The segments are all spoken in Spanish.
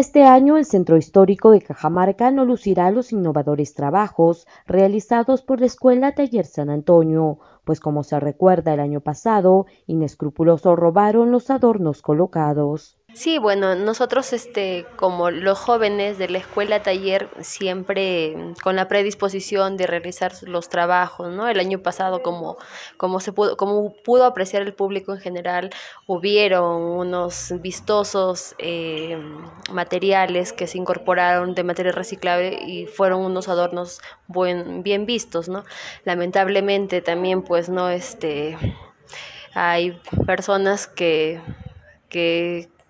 Este año el Centro Histórico de Cajamarca no lucirá los innovadores trabajos realizados por la Escuela Taller San Antonio, pues como se recuerda el año pasado, inescrupulosos robaron los adornos colocados. Sí, bueno, nosotros este, como los jóvenes de la escuela taller, siempre mm, con la predisposición de realizar los trabajos, ¿no? El año pasado, como, como, se pudo, como pudo apreciar el público en general, hubieron unos vistosos eh, materiales que se incorporaron de material reciclable y fueron unos adornos bien vistos, ¿no? Lamentablemente también, pues, no, este, hay personas que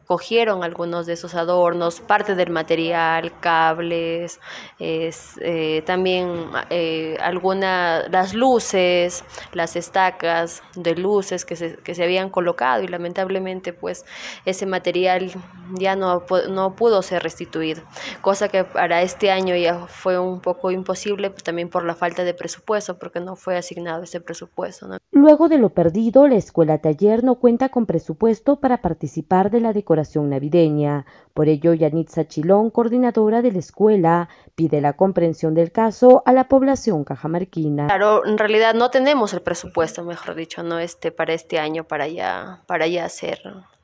cogieron algunos de esos adornos, parte del material, cables, eh, también eh, algunas, las luces, las estacas de luces que se, que se, habían colocado y lamentablemente pues ese material ya no, no pudo ser restituido, cosa que para este año ya fue un poco imposible también por la falta de presupuesto, porque no fue asignado ese presupuesto. Luego de lo perdido, la escuela taller no cuenta con presupuesto para participar de la decoración navideña. Por ello, Yanitza Chilón, coordinadora de la escuela, pide la comprensión del caso a la población cajamarquina. Claro, en realidad no tenemos el presupuesto, mejor dicho, no este para este año para ya para ya hacer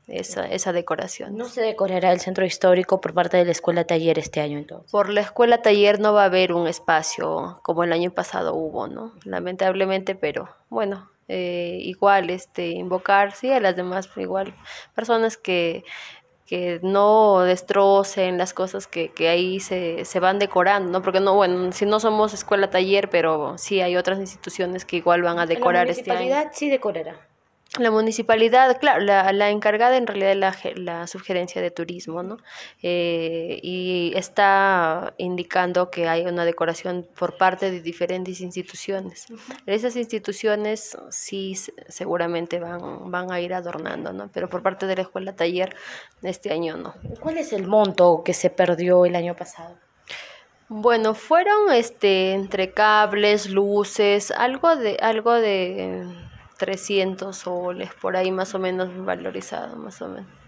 esa, esa decoración. ¿No se decorará el centro histórico por parte de la escuela taller este año entonces? Por la escuela taller no va a haber un espacio como el año pasado hubo, ¿no? Lamentablemente, pero bueno, eh, igual este invocar sí a las demás igual personas que que no destrocen las cosas que, que ahí se, se, van decorando, Porque no, bueno, si no somos escuela taller, pero sí hay otras instituciones que igual van a decorar La este Sí decorará la municipalidad, claro, la, encargada en realidad es la, la subgerencia de turismo, ¿no? Eh, y está indicando que hay una decoración por parte de diferentes instituciones. Esas instituciones sí seguramente van, van a ir adornando, ¿no? Pero por parte de la escuela taller, este año no. ¿Cuál es el monto que se perdió el año pasado? Bueno, fueron este entre cables, luces, algo de, algo de 300 soles, por ahí más o menos valorizado, más o menos.